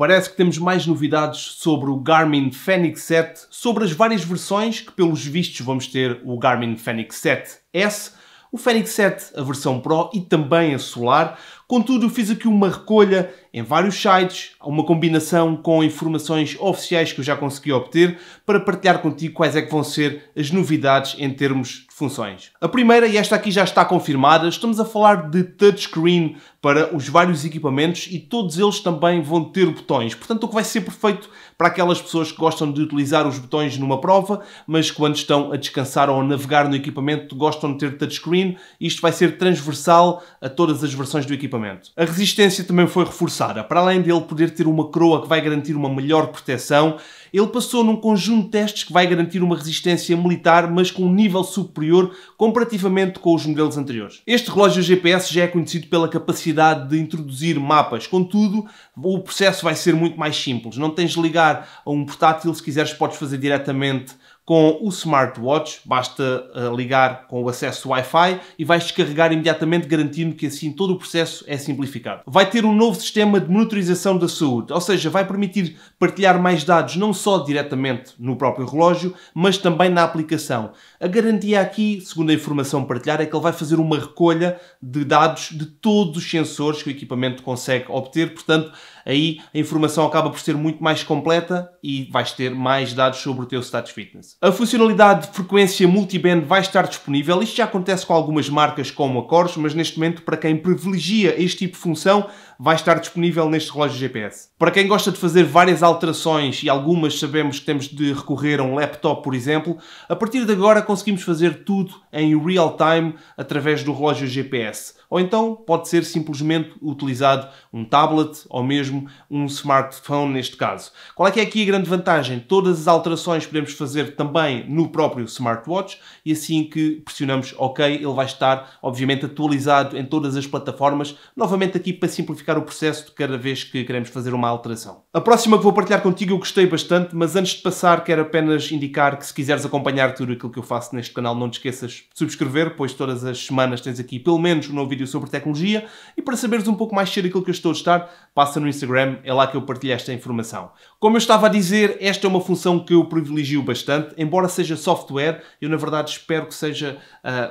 Parece que temos mais novidades sobre o Garmin Fenix 7, sobre as várias versões que, pelos vistos, vamos ter o Garmin Fenix 7S, o Fenix 7, a versão Pro e também a Solar. Contudo, fiz aqui uma recolha em vários sites, uma combinação com informações oficiais que eu já consegui obter para partilhar contigo quais é que vão ser as novidades em termos de funções. A primeira, e esta aqui já está confirmada, estamos a falar de touchscreen para os vários equipamentos e todos eles também vão ter botões. Portanto, o que vai ser perfeito para aquelas pessoas que gostam de utilizar os botões numa prova, mas quando estão a descansar ou a navegar no equipamento gostam de ter touchscreen. Isto vai ser transversal a todas as versões do equipamento. A resistência também foi reforçada Sara, para além dele poder ter uma coroa que vai garantir uma melhor proteção, ele passou num conjunto de testes que vai garantir uma resistência militar, mas com um nível superior comparativamente com os modelos anteriores. Este relógio GPS já é conhecido pela capacidade de introduzir mapas, contudo, o processo vai ser muito mais simples. Não tens de ligar a um portátil, se quiseres podes fazer diretamente com o smartwatch, basta uh, ligar com o acesso Wi-Fi e vais descarregar imediatamente, garantindo que assim todo o processo é simplificado. Vai ter um novo sistema de monitorização da saúde, ou seja, vai permitir partilhar mais dados não só diretamente no próprio relógio, mas também na aplicação. A garantia aqui, segundo a informação partilhada, é que ele vai fazer uma recolha de dados de todos os sensores que o equipamento consegue obter, portanto, aí a informação acaba por ser muito mais completa e vais ter mais dados sobre o teu status fitness. A funcionalidade de frequência multiband vai estar disponível. Isto já acontece com algumas marcas como a Corus, mas neste momento, para quem privilegia este tipo de função, vai estar disponível neste relógio GPS. Para quem gosta de fazer várias alterações e algumas sabemos que temos de recorrer a um laptop, por exemplo, a partir de agora conseguimos fazer tudo em real time através do relógio GPS. Ou então pode ser simplesmente utilizado um tablet ou mesmo um smartphone neste caso. Qual é que é aqui a grande vantagem? Todas as alterações podemos fazer também no próprio smartwatch e assim que pressionamos OK, ele vai estar obviamente atualizado em todas as plataformas, novamente aqui para simplificar simplificar o processo de cada vez que queremos fazer uma alteração. A próxima que vou partilhar contigo eu gostei bastante, mas antes de passar quero apenas indicar que se quiseres acompanhar tudo aquilo que eu faço neste canal, não te esqueças de subscrever, pois todas as semanas tens aqui pelo menos um novo vídeo sobre tecnologia e para saberes um pouco mais cedo aquilo que eu estou a estar, passa no Instagram, é lá que eu partilho esta informação. Como eu estava a dizer, esta é uma função que eu privilegio bastante, embora seja software, eu na verdade espero que seja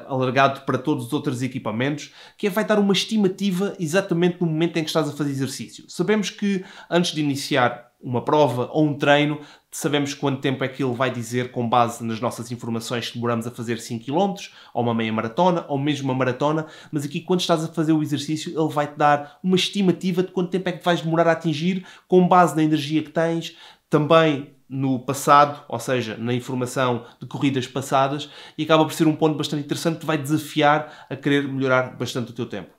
uh, alargado para todos os outros equipamentos, que é vai dar uma estimativa exatamente no momento em que que estás a fazer exercício. Sabemos que antes de iniciar uma prova ou um treino, sabemos quanto tempo é que ele vai dizer com base nas nossas informações que demoramos a fazer 5 km, ou uma meia maratona, ou mesmo uma maratona, mas aqui quando estás a fazer o exercício, ele vai-te dar uma estimativa de quanto tempo é que vais demorar a atingir com base na energia que tens, também no passado, ou seja, na informação de corridas passadas, e acaba por ser um ponto bastante interessante que vai desafiar a querer melhorar bastante o teu tempo.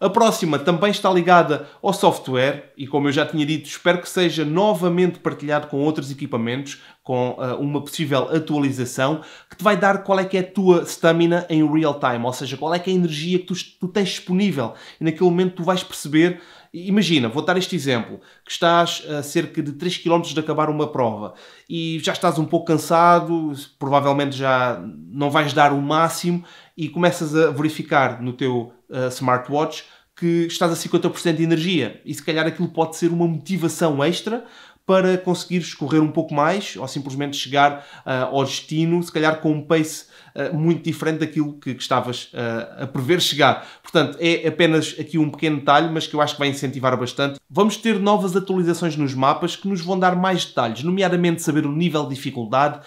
A próxima também está ligada ao software e, como eu já tinha dito, espero que seja novamente partilhado com outros equipamentos, com uh, uma possível atualização, que te vai dar qual é que é a tua stamina em real time, ou seja, qual é que é a energia que tu, tu tens disponível. E naquele momento tu vais perceber Imagina, vou dar este exemplo, que estás a cerca de 3 km de acabar uma prova e já estás um pouco cansado, provavelmente já não vais dar o máximo e começas a verificar no teu uh, smartwatch que estás a 50% de energia e se calhar aquilo pode ser uma motivação extra para conseguir escorrer um pouco mais ou simplesmente chegar uh, ao destino, se calhar com um pace uh, muito diferente daquilo que, que estavas uh, a prever chegar. Portanto, é apenas aqui um pequeno detalhe, mas que eu acho que vai incentivar bastante. Vamos ter novas atualizações nos mapas que nos vão dar mais detalhes, nomeadamente saber o nível de dificuldade,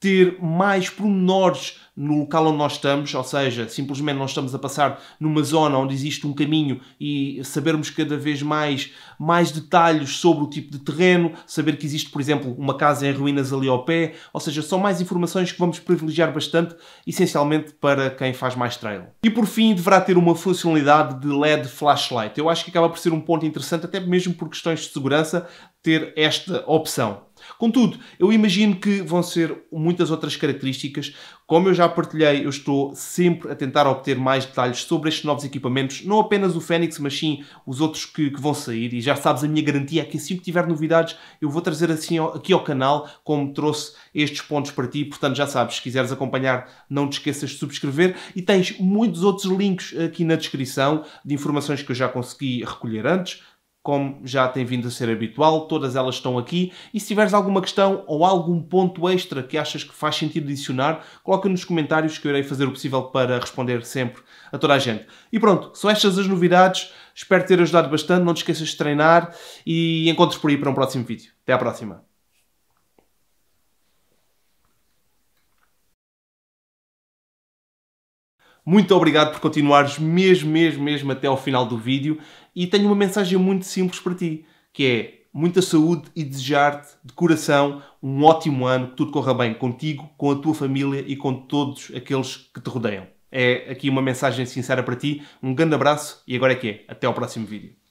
ter mais pormenores no local onde nós estamos, ou seja, simplesmente nós estamos a passar numa zona onde existe um caminho e sabermos cada vez mais mais detalhes sobre o tipo de terreno, saber que existe, por exemplo, uma casa em ruínas ali ao pé, ou seja, são mais informações que vamos privilegiar bastante, essencialmente para quem faz mais trail. E por fim, deverá ter uma funcionalidade de LED flashlight. Eu acho que acaba por ser um ponto interessante, até mesmo por questões de segurança, ter esta opção. Contudo, eu imagino que vão ser muitas outras características como eu já partilhei, eu estou sempre a tentar obter mais detalhes sobre estes novos equipamentos, não apenas o Fênix, mas sim os outros que, que vão sair. E já sabes, a minha garantia é que assim que tiver novidades, eu vou trazer assim aqui ao canal, como trouxe estes pontos para ti. Portanto, já sabes, se quiseres acompanhar, não te esqueças de subscrever. E tens muitos outros links aqui na descrição de informações que eu já consegui recolher antes como já tem vindo a ser habitual, todas elas estão aqui. E se tiveres alguma questão ou algum ponto extra que achas que faz sentido adicionar, coloca nos comentários que eu irei fazer o possível para responder sempre a toda a gente. E pronto, são estas as novidades. Espero ter ajudado bastante. Não te esqueças de treinar e encontros por aí para um próximo vídeo. Até à próxima! Muito obrigado por continuares mesmo, mesmo, mesmo até ao final do vídeo. E tenho uma mensagem muito simples para ti, que é muita saúde e desejar-te de coração um ótimo ano, que tudo corra bem contigo, com a tua família e com todos aqueles que te rodeiam. É aqui uma mensagem sincera para ti, um grande abraço e agora é que é, até ao próximo vídeo.